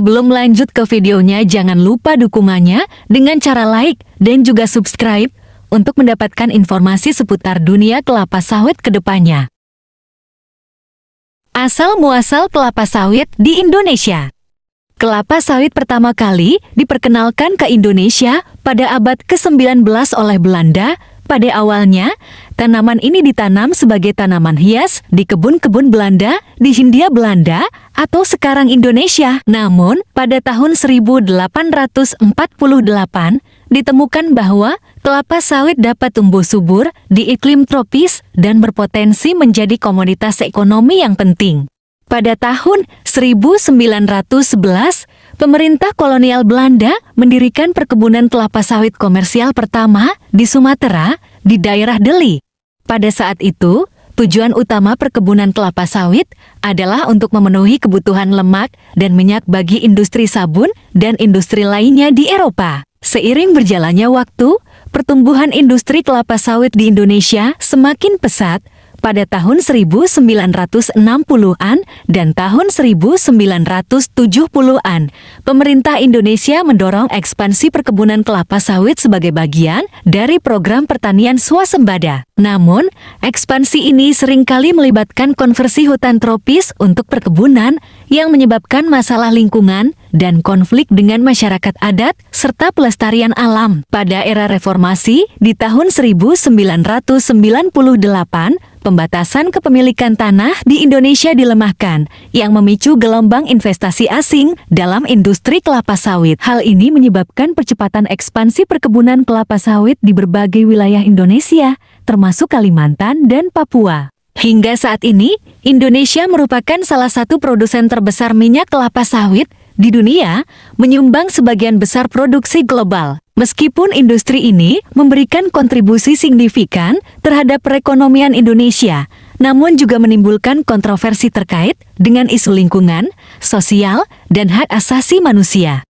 Sebelum lanjut ke videonya, jangan lupa dukungannya dengan cara like dan juga subscribe untuk mendapatkan informasi seputar dunia kelapa sawit ke depannya. Asal-muasal kelapa sawit di Indonesia Kelapa sawit pertama kali diperkenalkan ke Indonesia pada abad ke-19 oleh Belanda pada awalnya, tanaman ini ditanam sebagai tanaman hias di kebun-kebun Belanda, di Hindia Belanda, atau sekarang Indonesia. Namun, pada tahun 1848, ditemukan bahwa kelapa sawit dapat tumbuh subur di iklim tropis dan berpotensi menjadi komoditas ekonomi yang penting. Pada tahun 1911, pemerintah kolonial Belanda mendirikan perkebunan kelapa sawit komersial pertama di Sumatera di daerah Deli. Pada saat itu, tujuan utama perkebunan kelapa sawit adalah untuk memenuhi kebutuhan lemak dan minyak bagi industri sabun dan industri lainnya di Eropa. Seiring berjalannya waktu, pertumbuhan industri kelapa sawit di Indonesia semakin pesat pada tahun 1960-an dan tahun 1970-an, pemerintah Indonesia mendorong ekspansi perkebunan kelapa sawit sebagai bagian dari program pertanian swasembada. Namun, ekspansi ini seringkali melibatkan konversi hutan tropis untuk perkebunan yang menyebabkan masalah lingkungan dan konflik dengan masyarakat adat serta pelestarian alam. Pada era reformasi di tahun 1998, pembatasan kepemilikan tanah di Indonesia dilemahkan, yang memicu gelombang investasi asing dalam industri kelapa sawit. Hal ini menyebabkan percepatan ekspansi perkebunan kelapa sawit di berbagai wilayah Indonesia, termasuk Kalimantan dan Papua. Hingga saat ini, Indonesia merupakan salah satu produsen terbesar minyak kelapa sawit di dunia menyumbang sebagian besar produksi global. Meskipun industri ini memberikan kontribusi signifikan terhadap perekonomian Indonesia, namun juga menimbulkan kontroversi terkait dengan isu lingkungan, sosial, dan hak asasi manusia.